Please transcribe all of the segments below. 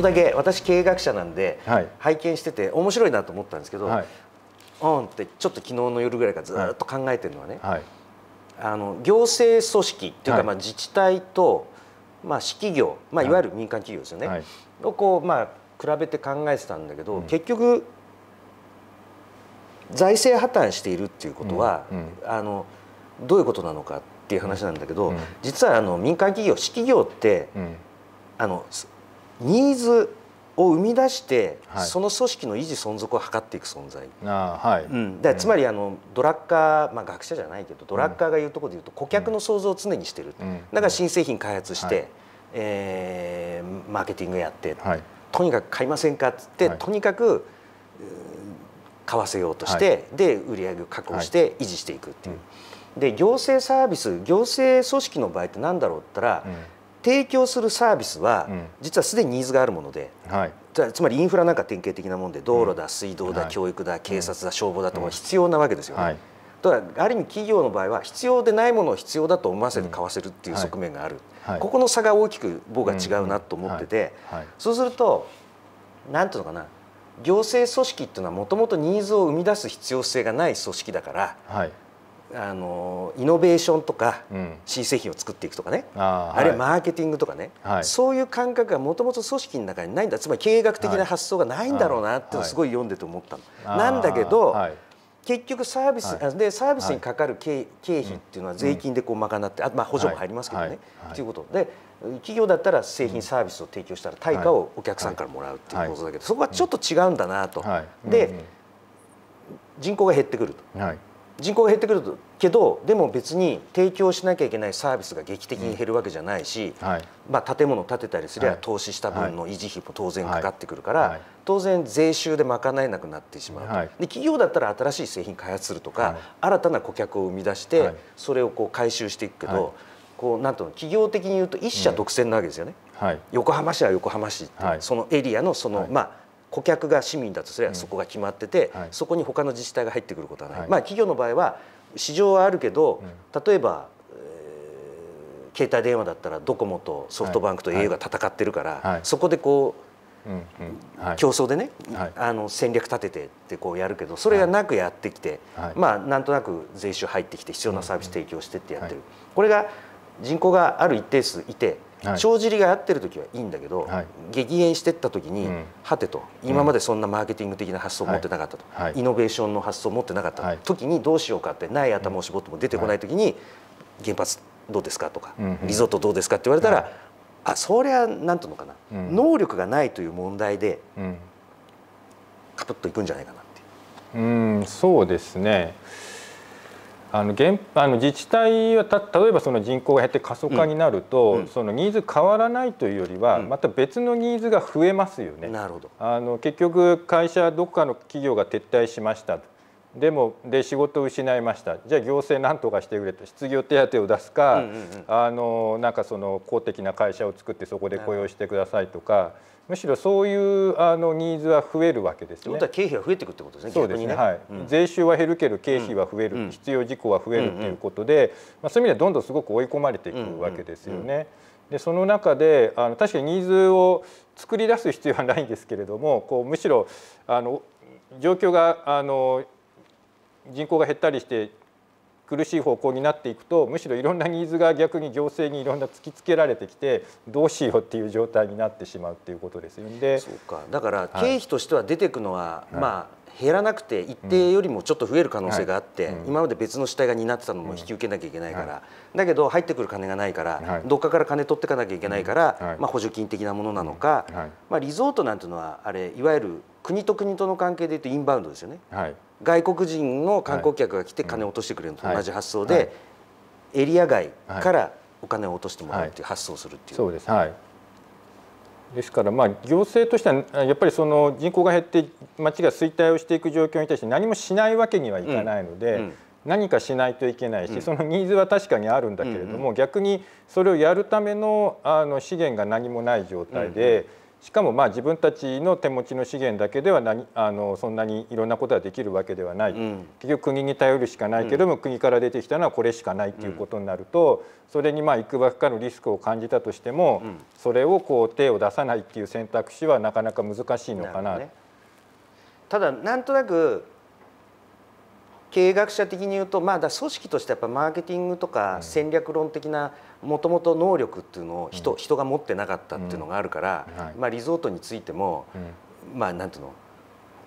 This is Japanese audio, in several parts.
とだけ私経営学者なんで、はい、拝見してて面白いなと思ったんですけど、はい、うんってちょっと昨日の夜ぐらいからずっと考えてるのはね、はい、あの行政組織っていうか、まあ自治体と、まあ、市企業、まあ、いわゆる民間企業ですよね、をこうまあ比べて考えてたんだけど、うん、結局財政破綻しているっていうことは、うんうん、あのどういうことなのかっていう話なんだけど、実はあの民間企業市企業って、あのニーズを生み出して、はい、その組織の維持存続を図っていく存在あ、はいうん、だつまりあのドラッカー、まあ、学者じゃないけどドラッカーが言うところで言うと顧客の想像を常にしてる、うん、だから新製品開発して、はい、えー、マーケティングやって、はい、とにかく買いませんかっつって、はい、とにかく買わせようとして、で売り上げを確保して維持していくっていう。うんで行政サービス行政組織の場合って何だろうったら、うん提供するサービスは、実はすでにニーズがあるもので、はい、つまりインフラなんか典型的なもんで道路だ水道だ、教育だ警察だ消防だとか必要なわけですよね。だからある意味企業の場合は必要でないものを必要だと思わせて買わせるっていう側面がある、ここの差が大きく僕は違うなと思ってて、そうすると何ていうのかな行政組織っていうのはもともとニーズを生み出す必要性がない組織だから、はい、あのイノベーションとか、新製品を作っていくとかねあるいはマーケティングとかね、はい、そういう感覚がもともと組織の中にないんだつまり経営学的な発想がないんだろうなってすごい読んでて思ったの。はい、なんだけど、はい、結局サービス、はい、でサービスにかかる経経費っていうのは税金でこう賄って、あまあ、補助も入りますけどね。と、い、うことで企業だったら製品サービスを提供したら対価をお客さんからもらうっていうことだけど、そこはちょっと違うんだなと。で、人口が減ってくると。人口が減ってくるけどでも別に提供しなきゃいけないサービスが劇的に減るわけじゃないし、うんはい、まあ、建物建てたりすれば投資した分の維持費も当然かかってくるから、はいはい、当然税収で賄えなくなってしまうで企業だったら新しい製品開発するとか、新たな顧客を生み出してそれをこう回収していくけど、こうなんと企業的に言うと一社独占なわけですよね、横浜市は横浜市、そのエリアのその、まあ顧客が市民だとすればそこが決まってて、うんはい、そこに他の自治体が入ってくることはない、はい、まあ、企業の場合は市場はあるけど、うん、例えば、えー、携帯電話だったらドコモとソフトバンクと au が戦ってるから、はい、そこでこううんうんはい、競争でね、はい、あの戦略立ててってこうやるけどそれがなくやってきて、はい、まあなんとなく税収入ってきて必要なサービス提供してってやってる、これが人口がある一定数いて帳尻が合ってる時はいいんだけど、はい、激減してった時に、うん、はてと今までそんなマーケティング的な発想を持ってなかったと、はい、イノベーションの発想を持ってなかった、時にどうしようかってない頭を絞っても出てこない時に、原発どうですかとか、リゾートどうですかって言われたら、あそりゃ何ていうのかな、うん、能力がないという問題で、うん、カプッといくんじゃないかなっていう。うんそうですねあの現あの自治体はた例えばその人口が減って過疎化になると、うんうん、そのニーズ変わらないというよりは、うん、また別のニーズが増えますよね。なるほどあの結局会社どっかの企業が撤退しましたでもで仕事を失いましたじゃあ行政なんとかしてくれと失業手当を出すか、うんうんうん、あのなんかその公的な会社を作ってそこで雇用してくださいとか。むしろそういうあのニーズは増えるわけですね。とは経費は増えていくってことですね。そうですね。ねはい、うん、税収は減るけど経費は増える、うん、必要事項は増えるということで、うんうん、まあそういう意味ではどんどんすごく追い込まれていくわけですよね。うんうんうん、でその中であの確かにニーズを作り出す必要はないんですけれども、こうむしろあの状況があの人口が減ったりして苦しい方向になっていくとむしろいろんなニーズが逆に行政にいろんな突きつけられてきてどうしようっていう状態になってしまうっていうことですよね。そうかだから経費としては出てくのは、はい、まあ減らなくて一定よりもちょっと増える可能性があって、今まで別の主体が担ってたのも引き受けなきゃいけないから、だけど入ってくる金がないから、どっかから金取っていかなきゃいけないから、ま補助金的なものなのか、まあ、リゾートなんていうのはあれいわゆる国と国との関係でいうとインバウンドですよね、外国人の観光客が来て金を落としてくれるのと同じ発想で、エリア外からお金を落としてもらうっていう発想をするっていう。そうですはいですからまあ行政としてはやっぱりその人口が減って町が衰退をしていく状況に対して何もしないわけにはいかないので、うんうん何かしないといけないし、うん、そのニーズは確かにあるんだけれども、うんうん、逆にそれをやるためのあの資源が何もない状態で、しかもまあ自分たちの手持ちの資源だけでは何あのそんなにいろんなことができるわけではない、うん、結局国に頼るしかないけども、うん、国から出てきたのはこれしかないっていうことになると、うん、それにまあいくばくかのリスクを感じたとしても、それをこう手を出さないっていう選択肢はなかなか難しいのかな。なね、ただなんとなく経営学者的に言うと、まあ、だ組織としてやっぱマーケティングとか戦略論的なもともと能力っていうのを人,、人が持ってなかったっていうのがあるから、まあ、リゾートについても、まあなんていうの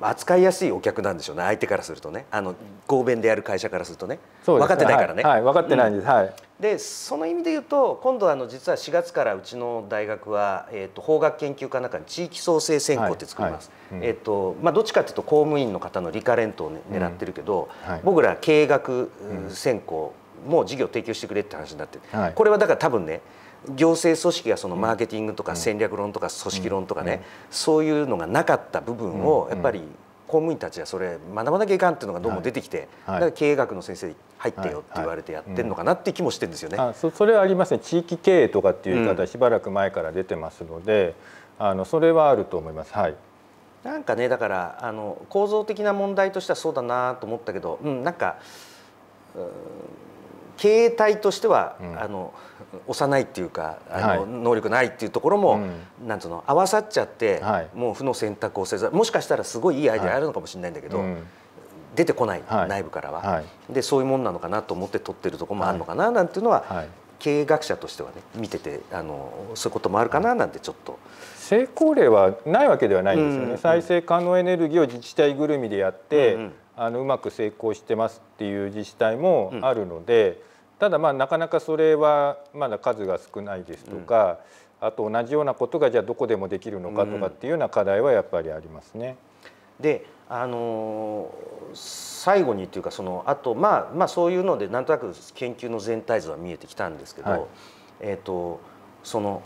扱いやすいお客なんでしょうね相手からするとねあの合弁でやる会社からするとね、分かってないからね、はい、はい、分かってないんです、うん、はいでその意味で言うと今度あの実は4月からうちの大学は、えーと、法学研究科の中に地域創生専攻って作ります、えとまあ、どっちかっていうと公務員の方のリカレントを、ね、狙ってるけど、うん、僕ら経営学専攻も授業提供してくれって話になって、これはだから多分ね行政組織がそのマーケティングとか戦略論とか組織論とかね、そういうのがなかった部分をやっぱり公務員たちはそれ学ばなきゃいかんっていうのがどうも出てきて、だから経営学の先生入ってよって言われてやってるのかなって気もしてんですよね。そそれはありますね地域経営とかっていう言い方しばらく前から出てますので、あのそれはあると思います。はい。なんかねだからあの構造的な問題としてはそうだなと思ったけど、うんなんか。うん経営としては、うん、あの幼いっていうかあの、はい、能力ないっていうところも、うん、なんうの合わさっちゃって、はい、もう負の選択をせざもしかしたらすごいいいアイデアあるのかもしれないんだけど、はい、出てこない、内部からは、でそういうもんなのかなと思って取ってるとこもあるのかななんていうのは、経営学者としてはね見ててあのそういうこともあるかななんてちょっと。成功例はないわけではないんですよね、再生可能エネルギーを自治体ぐるみでやって、うんうんあのうまく成功してますっていう自治体もあるので、ただまあなかなかそれはまだ数が少ないですとか、あと同じようなことがじゃあどこでもできるのかとかっていうような課題はやっぱりありますね。であの最後にっていうかそのあと、まあ、まあそういうのでなんとなく研究の全体図は見えてきたんですけど、はい、えーと、その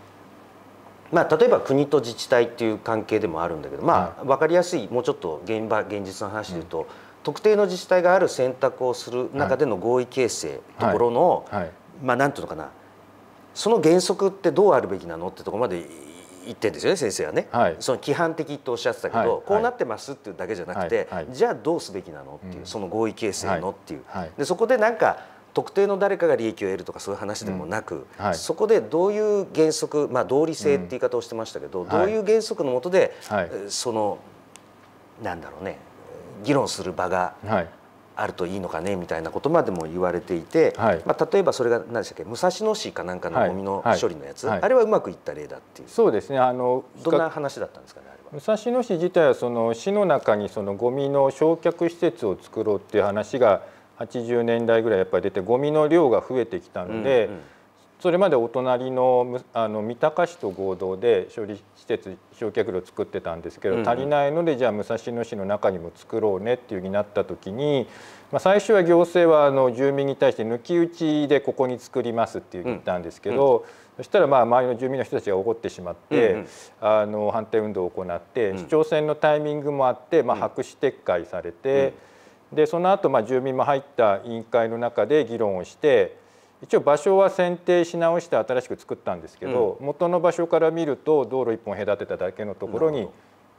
まあ、例えば国と自治体っていう関係でもあるんだけど、まあ、分かりやすいもうちょっと現場現実の話で言うと、特定の自治体がある選択をする中での合意形成ところの、はいはい、まあ何ていうのかなその原則ってどうあるべきなのってとこまで言ってんですよね先生はね、はい、その規範的とおっしゃってたけど、こうなってますっていうだけじゃなくて、じゃあどうすべきなのっていう、その合意形成のっていう、でそこで何か特定の誰かが利益を得るとかそういう話でもなく、うんはい、そこでどういう原則、まあ、道理性って言い方をしてましたけど、うんどういう原則のもとで、はい、そのなんだろうね議論する場があるといいのかねみたいなことまでも言われていて、はい、まあ、例えばそれが何でしたっけ武蔵野市かなんかのゴミの処理のやつ、はいはい、あれはうまくいった例だっていうそうですねあのどんな話だったんですかね武蔵野市自体はその市の中にそのゴミの焼却施設を作ろうっていう話が80年代ぐらいやっぱり出てゴミの量が増えてきたので。うんうんそれまでお隣のあの三鷹市と合同で処理施設焼却炉を作ってたんですけど、うん、足りないのでじゃあ武蔵野市の中にも作ろうねっていうふうになった時に、まあ、最初は行政はあの住民に対して抜き打ちでここに作りますって言ったんですけど、うんうん、そしたらまあ周りの住民の人たちが怒ってしまって、うんうん、あの反対運動を行って、市長選のタイミングもあって、まあ、白紙撤回されて、でその後まあ住民も入った委員会の中で議論をして。一応場所は選定し直して新しく作ったんですけど、うん、元の場所から見ると道路1本隔てただけのところに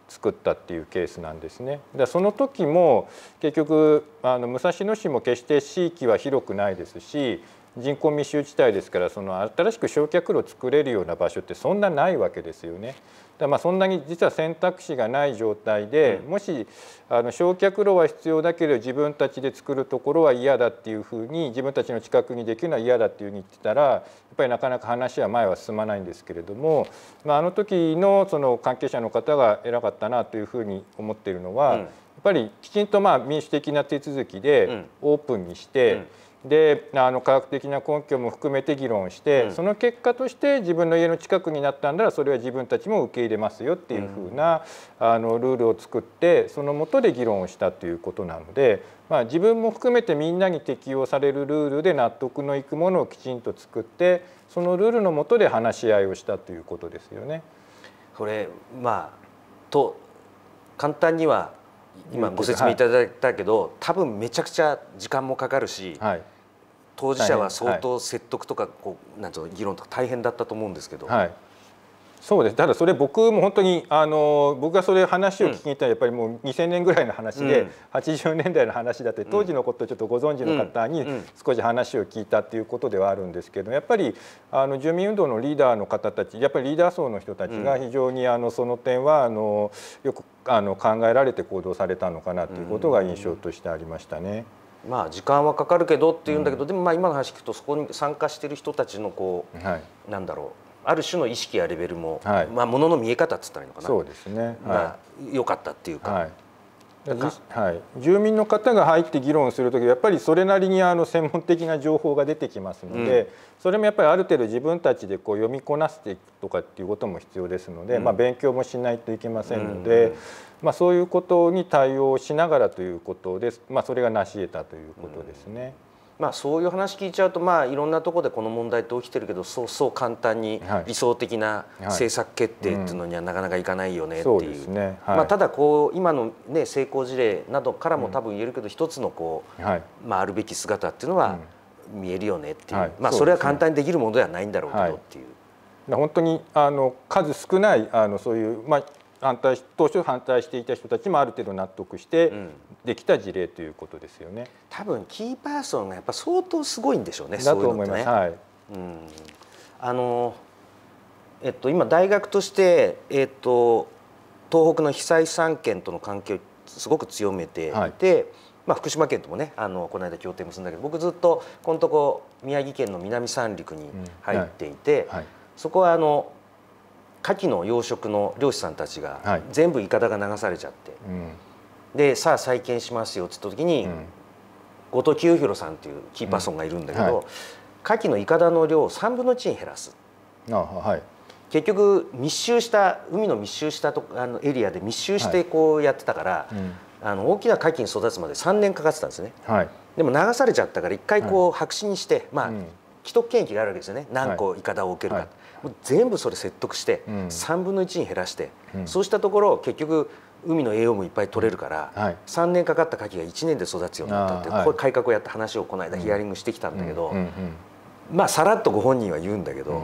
作ったっていうケースなんですね。だその時も結局あの武蔵野市も決して地域は広くないですし人口密集地帯ですからその新しく焼却炉作れるような場所ってそんなないわけですよね。だまあそんなに実は選択肢がない状態で、うん、もしあの焼却炉は必要だけど自分たちで作るところは嫌だっていうふうに自分たちの近くにできるのは嫌だっていうふうに言ってたらやっぱりなかなか話は前は進まないんですけれども、まあ、あの時のその関係者の方が偉かったなというふうに思っているのは、うん、やっぱりきちんとまあ民主的な手続きでオープンにして、うんであの科学的な根拠も含めて議論して、うん、その結果として自分の家の近くになったんだらそれは自分たちも受け入れますよっていうふうな、うん、あのルールを作ってそのもとで議論をしたということなので、まあ、自分も含めてみんなに適用されるルールで納得のいくものをきちんと作ってそのルールのもとで話し合いをしたということですよね。これまあと簡単には今ご説明いただいたけど、はい、多分めちゃくちゃ時間もかかるし、はい、当事者は相当説得とかこうなんう議論とか大変だったと思うんですけど、はい、そうですただそれ僕も本当にあの僕がそれ話を聞きに行ったらやっぱりもう2000年ぐらいの話で、うん、80年代の話だって当時のことをちょっとご存知の方に少し話を聞いたっていうことではあるんですけどやっぱりあの住民運動のリーダーの方たちやっぱりリーダー層の人たちが非常にあのその点はあのよくあの考えられて行動されたのかなということが印象としてありましたね。まあ、時間はかかるけどっていうんだけど、うん、でもまあ今の話聞くとそこに参加している人たちのこう、はい、なんだろうある種の意識やレベルも、はい、まあものの見え方っつったらいいのかなそうですね、はい、良かったっていうか。はいはい、住民の方が入って議論するときやっぱりそれなりにあの専門的な情報が出てきますので、うん、それもやっぱりある程度自分たちでこう読みこなしていくとかっていうことも必要ですので、うん、まあ、勉強もしないといけませんので、うん、まあ、そういうことに対応しながらということで、まあ、それが成し得たということですね。まあ、そういう話聞いちゃうと、まあ、いろんなところでこの問題って起きてるけどそうそう簡単に理想的な政策決定っていうのにはなかなかいかないよねっていう,、まあ、ただこう今の、ね、成功事例などからも多分言えるけど、一つのこう、まあ、あるべき姿っていうのは見えるよねっていう、まあ、それは簡単にできるものではないんだろうけどっていう。本当にあの数少ないあのそういう、まあ、反対当初反対していた人たちもある程度納得してできた事例ということですよね。うん、多分キーパーソンがやっぱ相当すごいんでしょうね。だと思います。ういうね、はい。うん、あのえっと今大学としてえっと東北の被災3県との関係をすごく強めていて。はいまあ、福島県ともねあのこの間協定結んだけど僕ずっとこのとこ宮城県の南三陸に入っていて、うんはいはい、そこはあの牡蠣の養殖の漁師さんたちが全部いかだが流されちゃって、でさあ再建しますよっつった時に、後藤清弘さんっていうキーパーソンがいるんだけど、牡、う、んはい、のいかだの量を3分の1に減らす。あはい結局密集した海の密集したとあのエリアで密集してこうやってたから、はいうん、あの大きな牡蠣に育つまで3年かかってたんですね、はい、でも流されちゃったから一回こう白紙にして、まあ、既得権益があるわけですよね何個いかだを置けるか、はい、全部それ説得して、3分の1に減らして、そうしたところ結局海の栄養もいっぱい取れるから、う3年かかった牡蠣が1年で育つようになったって、これ改革をやった話をこの間ヒアリングしてきたんだけど、まあさらっとご本人は言うんだけど、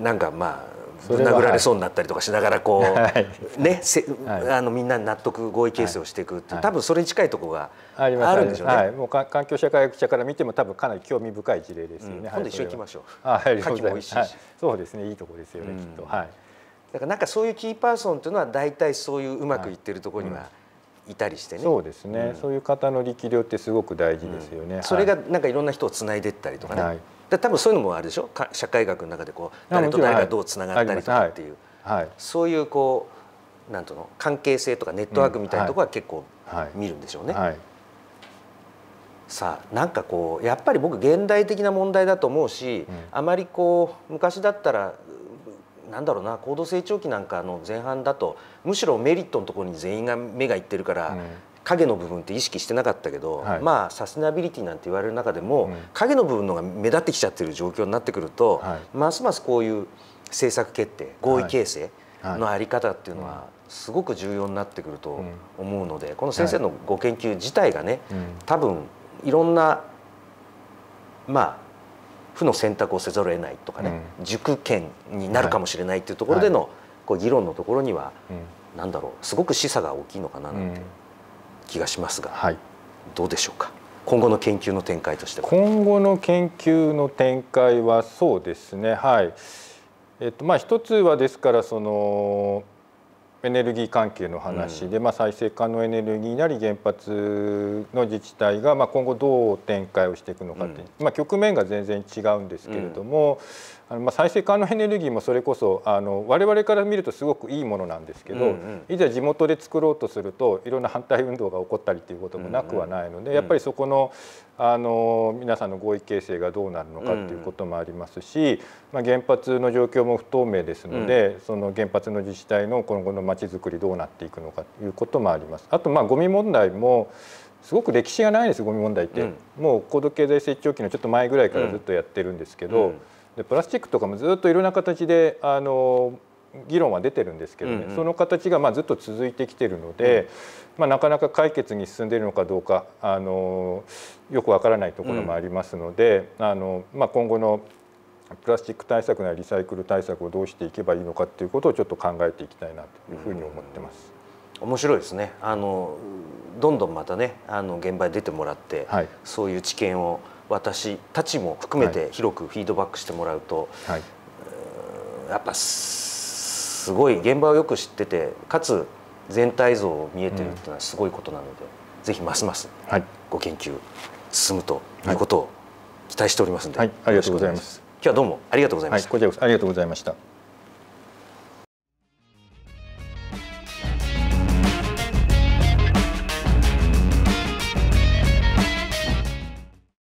うなんかまあ殴られそうになったりとかしながらこう、ねせあのみんな納得合意形成をしていくっていう、多分それに近いところがあるんでしょうね、もうか環境社会学者から見ても多分かなり興味深い事例ですよね、今度一緒に行きましょうありがも美味しいます、そうですねいいところですよね、きっとはいだからなんかそういうキーパーソンというのは大体そういううまくいってるところにはいたりしてね、そうですね、そういう方の力量ってすごく大事ですよね、それがなんかいろんな人をつないでったりとかね、で多分そういうのもあるでしょ社会学の中でこう誰と誰がどうつながったりとかっていう、はい、そういうこうなんとの関係性とかネットワークみたいなところは結構見るんでしょうね。さあなんかこうやっぱり僕現代的な問題だと思うし、うん、あまりこう昔だったらなんだろうな高度成長期なんかの前半だとむしろメリットのところに全員が目がいってるから、影の部分って意識してなかったけど、はい、まあサステナビリティなんて言われる中でも、うん、影の部分のが目立ってきちゃってる状況になってくると、はい、ますますこういう政策決定合意形成の在り方っていうのは、すごく重要になってくると思うので、この先生のご研究自体がね、多分いろんなまあ負の選択をせざるを得ないとかね、うん、になるかもしれないっていうところでの、こう議論のところには、うなんだろうすごく示唆が大きいのかななんて気がしますが、はい、どうでしょうか今後の研究の展開としては今後の研究の展開はそうですねはい、えっとまあ、一つはですからそのエネルギー関係の話で、うん、まあ、再生可能エネルギーなり原発の自治体が、まあ、今後どう展開をしていくのかっていう、ん、まあ、局面が全然違うんですけれども、うん、あのまあ、再生可能エネルギーもそれこそあの我々から見るとすごくいいものなんですけど、うんうん、いざ地元で作ろうとするといろんな反対運動が起こったりということもなくはないので、やっぱりそこのあの皆さんの合意形成がどうなるのかっていうこともありますし、まあ、原発の状況も不透明ですので、その原発の自治体の今後のまちづくりどうなっていくのかということもあります。あとまあゴミ問題もすごく歴史がないですゴミ問題って、もう高度経済成長期のちょっと前ぐらいからずっとやってるんですけど、でプラスチックとかもずっといろんな形であの議論は出てるんですけどね、うんうん、その形がまずっと続いてきてるので、うん、まあ、なかなか解決に進んでいるのかどうかあのよくわからないところもありますので、うん、あのまあ、今後のプラスチック対策なリサイクル対策をどうしていけばいいのかということをちょっと考えていきたいなというふうに思ってます。うん、面白いですねあのどんどんまたねあの現場に出てもらって、はい、そういう知見を私たちも含めて広くフィードバックしてもらうと、はい、やっぱすごい現場をよく知っててかつ全体像を見えてるっていうのはすごいことなので、うん、ぜひますますご研究進むということを期待しておりますので、はい、ありがとうございます今日はどうもありがとうございました、はい、こちらこそありがとうございました